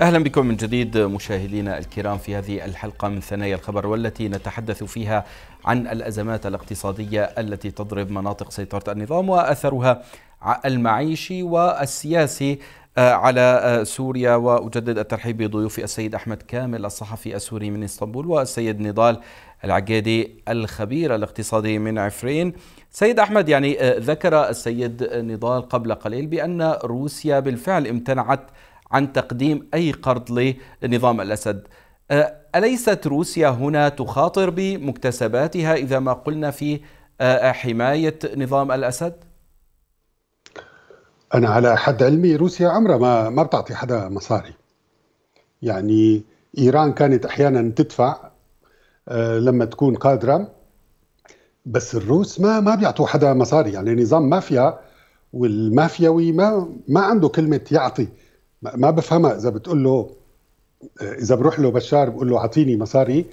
أهلا بكم من جديد مشاهدينا الكرام في هذه الحلقة من ثنايا الخبر والتي نتحدث فيها عن الأزمات الاقتصادية التي تضرب مناطق سيطرة النظام وأثرها المعيشي والسياسي آه، على آه، سوريا وأجدد الترحيب بضيوفي السيد أحمد كامل الصحفي السوري من اسطنبول والسيد نضال العقادي الخبير الاقتصادي من عفرين سيد أحمد يعني آه، ذكر السيد نضال قبل قليل بأن روسيا بالفعل امتنعت عن تقديم أي قرض لنظام الأسد أه، أليست روسيا هنا تخاطر بمكتسباتها إذا ما قلنا في أه، حماية نظام الأسد؟ أنا على حد علمي روسيا عمرها ما ما بتعطي حدا مصاري يعني إيران كانت أحيانا تدفع أه، لما تكون قادرة بس الروس ما ما بيعطوا حدا مصاري يعني نظام مافيا والمافيوي ما ما عنده كلمة يعطي ما بفهمها اذا بتقول له اذا بروح له بشار بقول له اعطيني مصاري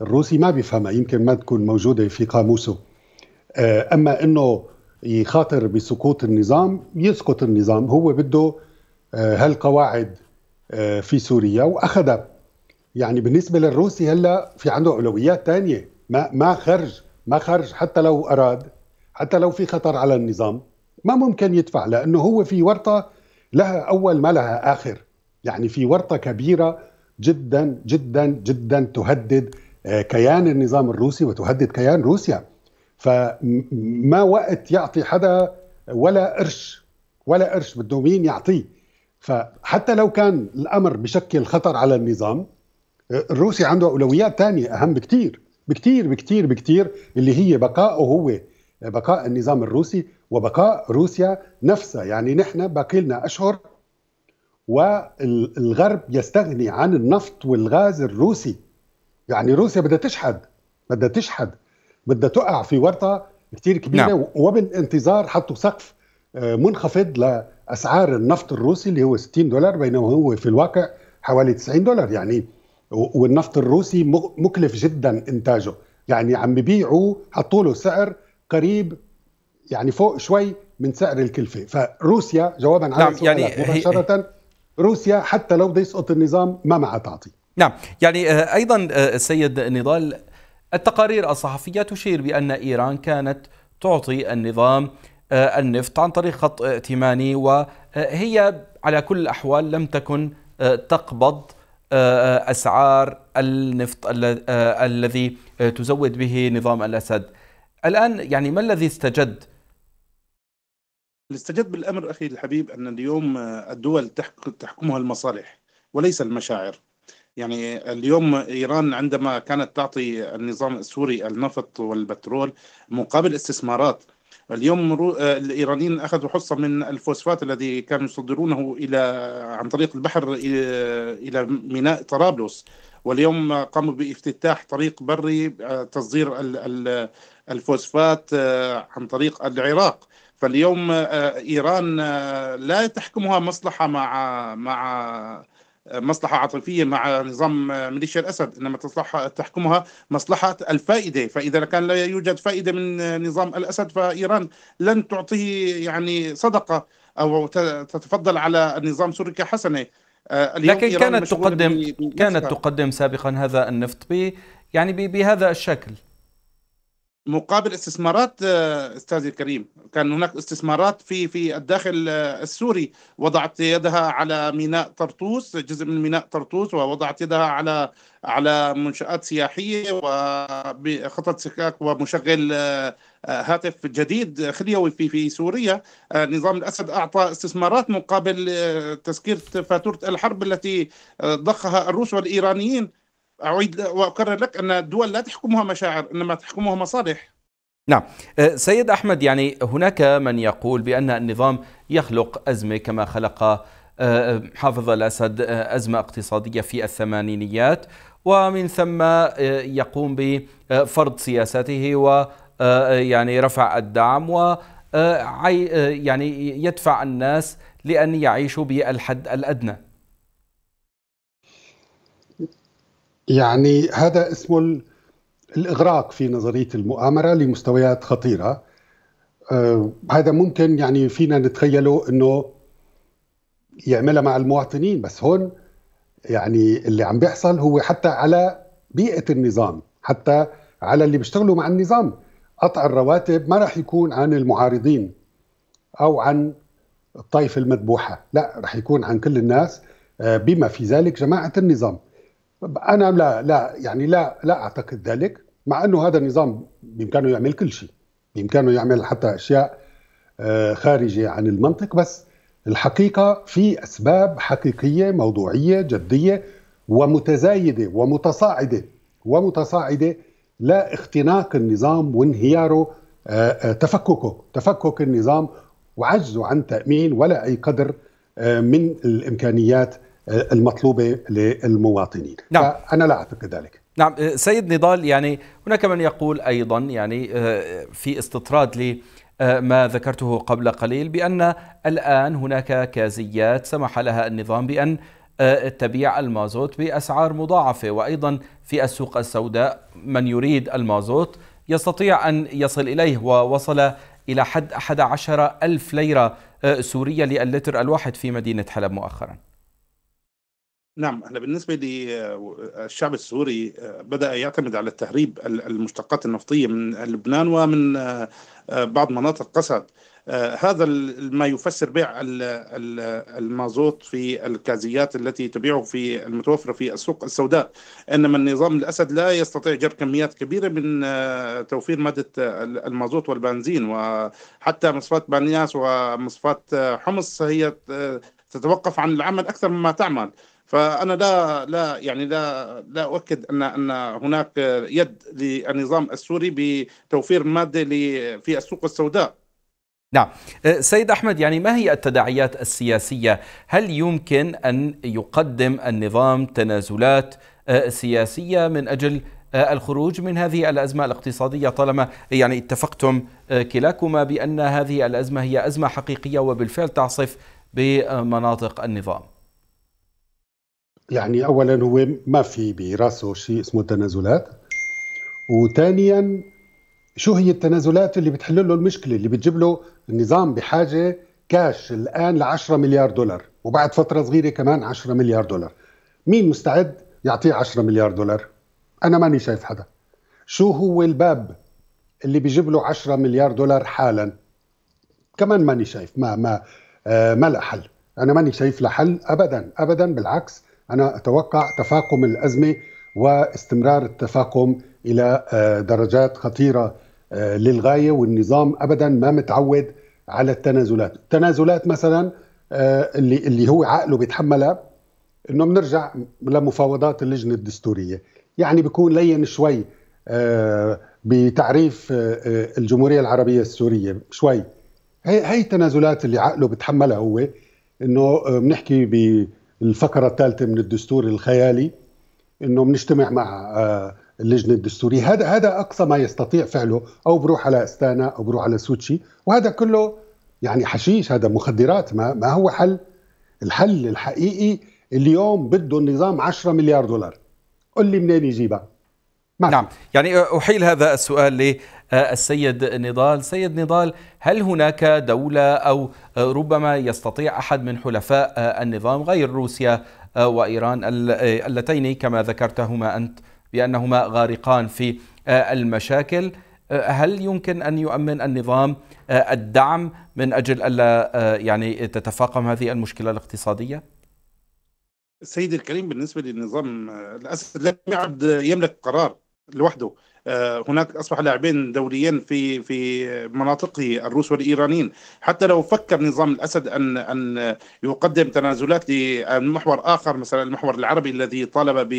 الروسي ما بيفهمها يمكن ما تكون موجوده في قاموسه آه، اما انه يخاطر بسقوط النظام يسقط النظام هو بده آه، هالقواعد آه، في سوريا واخذها يعني بالنسبه للروسي هلا في عنده اولويات ثانيه ما ما خرج ما خرج حتى لو اراد حتى لو في خطر على النظام ما ممكن يدفع لانه هو في ورطه لها أول ما لها آخر يعني في ورطة كبيرة جدا جدا جدا تهدد آه، كيان النظام الروسي وتهدد كيان روسيا فما وقت يعطي حدا ولا قرش ولا قرش بده مين يعطيه فحتى لو كان الأمر بشكل خطر على النظام الروسي آه، عنده أولويات ثانية أهم بكتير بكتير بكتير بكتير اللي هي بقائه هو بقاء النظام الروسي وبقاء روسيا نفسها يعني نحن باقي لنا اشهر والغرب يستغني عن النفط والغاز الروسي يعني روسيا بدها تشحد بدها تشحد بدها تقع في ورطه كثير كبيره نعم. وبالانتظار حطوا سقف آه، منخفض لاسعار النفط الروسي اللي هو 60 دولار بينما هو في الواقع حوالي 90 دولار يعني والنفط الروسي مكلف جدا انتاجه يعني عم بيبيعوا حطوا له سعر قريب يعني فوق شوي من سعر الكلفه فروسيا جوابا على نعم يعني مباشره هي... روسيا حتى لو بده يسقط النظام ما معها تعطي نعم يعني آه، ايضا آه، السيد نضال التقارير الصحفيه تشير بان ايران كانت تعطي النظام آه، النفط عن طريق خط ائتماني وهي على كل الاحوال لم تكن تقبض اسعار النفط الذي تزود به نظام الاسد الان يعني ما الذي استجد الاستجد بالأمر أخي الحبيب أن اليوم آه، الدول تحكمها المصالح وليس المشاعر يعني اليوم إيران عندما كانت تعطي النظام السوري النفط والبترول مقابل استثمارات اليوم آه، الايرانيين اخذوا حصه من الفوسفات الذي كانوا يصدرونه الى عن طريق البحر آه، الى ميناء طرابلس واليوم قاموا بافتتاح طريق بري تصدير الفوسفات عن طريق العراق فاليوم آه، ايران آه، لا تحكمها مصلحه مع مع آه، مصلحة عاطفية مع نظام ميليشيا الأسد إنما تصلح تحكمها مصلحة الفائدة فإذا كان لا يوجد فائدة من نظام الأسد فإيران لن تعطيه يعني صدقة أو تتفضل على النظام سوري كحسنة لكن كانت تقدم كانت تقدم سابقا هذا النفط ب يعني بهذا الشكل مقابل استثمارات آه، استاذي الكريم كان هناك استثمارات في في الداخل آه، السوري وضعت يدها على ميناء طرطوس جزء من ميناء طرطوس ووضعت يدها على على منشات سياحيه وخطط سكاك ومشغل آه، هاتف جديد خليوي في في سوريا نظام الاسد اعطى استثمارات مقابل تسكير فاتوره الحرب التي ضخها الروس والايرانيين أعيد وأكرر لك أن الدول لا تحكمها مشاعر إنما تحكمها مصالح نعم أه، سيد أحمد يعني هناك من يقول بأن النظام يخلق أزمة كما خلق أه، حافظ الأسد أه، أزمة اقتصادية في الثمانينيات ومن ثم يقوم بفرض سياساته و يعني رفع الدعم و يعني يدفع الناس لأن يعيشوا بالحد الأدنى يعني هذا اسمه الإغراق في نظرية المؤامرة لمستويات خطيرة آه هذا ممكن يعني فينا نتخيله أنه يعملها مع المواطنين بس هون يعني اللي عم بيحصل هو حتى على بيئة النظام حتى على اللي بيشتغلوا مع النظام قطع الرواتب ما راح يكون عن المعارضين أو عن الطائفة المذبوحة لا راح يكون عن كل الناس آه، بما في ذلك جماعة النظام انا لا لا يعني لا لا اعتقد ذلك مع انه هذا النظام بامكانه يعمل كل شيء بامكانه يعمل حتى اشياء آه، خارجه عن المنطق بس الحقيقه في اسباب حقيقيه موضوعيه جديه ومتزايده ومتصاعده ومتصاعده لا اختناق النظام وانهياره آه، آه، تفككه تفكك النظام وعجزه عن تامين ولا اي قدر من الامكانيات المطلوبة للمواطنين نعم. أنا لا أعتقد ذلك نعم سيد نضال يعني هناك من يقول أيضا يعني آه، في استطراد لي ما ذكرته قبل قليل بأن الآن هناك كازيات سمح لها النظام بأن آه، تبيع المازوت بأسعار مضاعفة وأيضا في السوق السوداء من يريد المازوت يستطيع أن يصل إليه ووصل إلى حد 11 ألف ليرة آه، سورية للتر الواحد في مدينة حلب مؤخراً نعم احنا بالنسبه للشعب آه، آه، السوري آه، بدا يعتمد على التهريب المشتقات النفطيه من لبنان ومن بعض مناطق قسد هذا ما يفسر بيع المازوت في الكازيات التي تبيعه في المتوفره في السوق السوداء انما النظام الاسد لا يستطيع جلب كميات كبيره من توفير ماده المازوت والبنزين وحتى مصفات بانياس ومصفات حمص هي تتوقف عن العمل اكثر مما تعمل فانا لا لا يعني لا لا اؤكد ان ان هناك يد للنظام السوري بتوفير الماده في السوق السوداء نعم أه، سيد أحمد يعني ما هي التداعيات السياسية هل يمكن أن يقدم النظام تنازلات أه، سياسية من أجل أه، الخروج من هذه الأزمة الاقتصادية طالما يعني اتفقتم كلاكما بأن هذه الأزمة هي أزمة حقيقية وبالفعل تعصف بمناطق النظام يعني اولا هو ما في براسه شيء اسمه التنازلات وثانيا شو هي التنازلات اللي بتحل له المشكله اللي بتجيب له النظام بحاجه كاش الان ل 10 مليار دولار وبعد فتره صغيره كمان 10 مليار دولار مين مستعد يعطيه 10 مليار دولار انا ماني شايف حدا شو هو الباب اللي بيجيب له 10 مليار دولار حالا كمان ماني شايف ما ما آه ما لا حل انا ماني شايف له حل ابدا ابدا بالعكس أنا أتوقع تفاقم الأزمة واستمرار التفاقم إلى آه، درجات خطيرة آه، للغاية والنظام أبدا ما متعود على التنازلات التنازلات مثلا آه، اللي, اللي هو عقله بيتحملها انه بنرجع لمفاوضات اللجنه الدستوريه يعني بيكون لين شوي بتعريف الجمهوريه العربيه السوريه شوي هي هي التنازلات اللي عقله بتحملها هو انه بنحكي الفقره الثالثه من الدستور الخيالي انه بنجتمع مع آه، اللجنه الدستوريه هذا هذا اقصى ما يستطيع فعله او بروح على استانا او بروح على سوتشي وهذا كله يعني حشيش هذا مخدرات ما ما هو حل الحل الحقيقي اليوم بده النظام 10 مليار دولار قل لي منين يجيبها نعم يعني أحيل هذا السؤال آه، السيد نضال سيد نضال هل هناك دولة أو ربما يستطيع أحد من حلفاء آه، النظام غير روسيا آه، وإيران اللتين كما ذكرتهما أنت بأنهما غارقان في المشاكل هل يمكن أن يؤمن النظام الدعم من أجل ألا يعني تتفاقم هذه المشكلة الاقتصادية؟ سيد الكريم بالنسبه للنظام الاسد لم يعد يملك قرار لوحده آه، هناك اصبح لاعبين دوليين في في مناطقه الروس والايرانيين حتى لو فكر نظام الاسد ان ان يقدم تنازلات لمحور اخر مثلا المحور العربي الذي طالب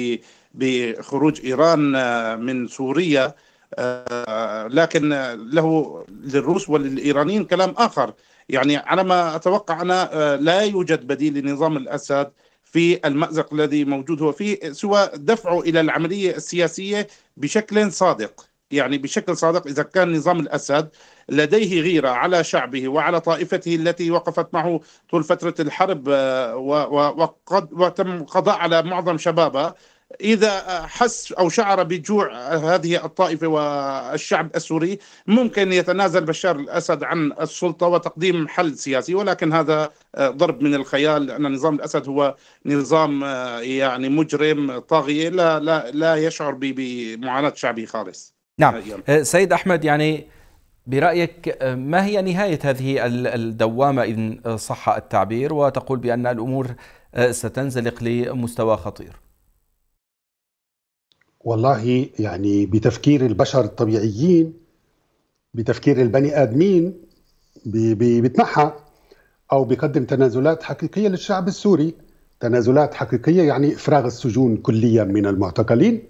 بخروج ايران آه، من سوريا آه، لكن له للروس وللايرانيين كلام اخر يعني على ما اتوقع انا لا يوجد بديل لنظام الاسد في المأزق الذي موجود هو فيه سوى دفعه إلى العملية السياسية بشكل صادق يعني بشكل صادق إذا كان نظام الأسد لديه غيرة على شعبه وعلى طائفته التي وقفت معه طول فترة الحرب آه، وقد وتم قضاء على معظم شبابه اذا حس او شعر بجوع هذه الطائفه والشعب السوري ممكن يتنازل بشار الاسد عن السلطه وتقديم حل سياسي ولكن هذا ضرب من الخيال لان نظام الاسد هو نظام يعني مجرم طاغيه لا لا لا يشعر بمعاناه شعبه خالص. نعم أه، سيد احمد يعني برأيك أه، ما هي نهاية هذه الدوامة إن صح التعبير وتقول بأن الأمور أه، ستنزلق لمستوى خطير والله يعني بتفكير البشر الطبيعيين بتفكير البني ادمين بيتنحى او بيقدم تنازلات حقيقيه للشعب السوري تنازلات حقيقيه يعني افراغ السجون كليا من المعتقلين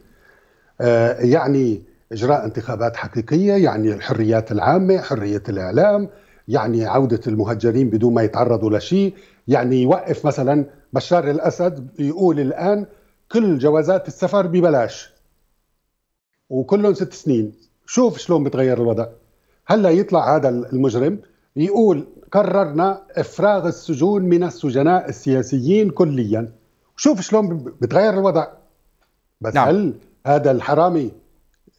آه، يعني اجراء انتخابات حقيقيه يعني الحريات العامه حريه الاعلام يعني عوده المهجرين بدون ما يتعرضوا لشيء يعني يوقف مثلا بشار الاسد يقول الان كل جوازات السفر ببلاش وكلهم ست سنين شوف شلون بتغير الوضع هلا يطلع هذا المجرم يقول قررنا افراغ السجون من السجناء السياسيين كليا شوف شلون بتغير الوضع بس نعم. هل هذا الحرامي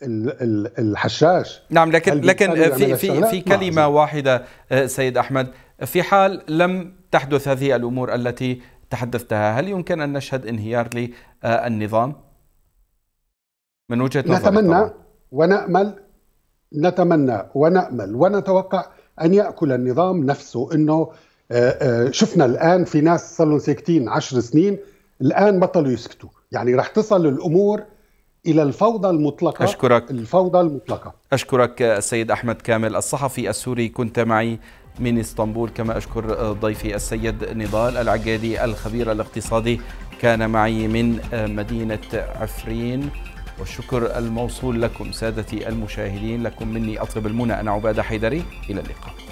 الحشاش نعم لكن لكن في في في كلمه نعم. واحده أه، سيد احمد في حال لم تحدث هذه الامور التي تحدثتها هل يمكن ان نشهد انهيار للنظام من وجهه نظرك نتمنى ونامل نتمنى ونامل ونتوقع ان ياكل النظام نفسه انه آه، آه، شفنا الان في ناس صار لهم ساكتين 10 سنين الان بطلوا يسكتوا يعني رح تصل الامور الى الفوضى المطلقه اشكرك الفوضى المطلقه اشكرك السيد آه، احمد كامل الصحفي السوري كنت معي من اسطنبول كما اشكر ضيفي السيد نضال العقادي الخبير الاقتصادي كان معي من مدينه عفرين والشكر الموصول لكم سادتي المشاهدين لكم مني أطيب المنى أنا عبادة حيدري إلى اللقاء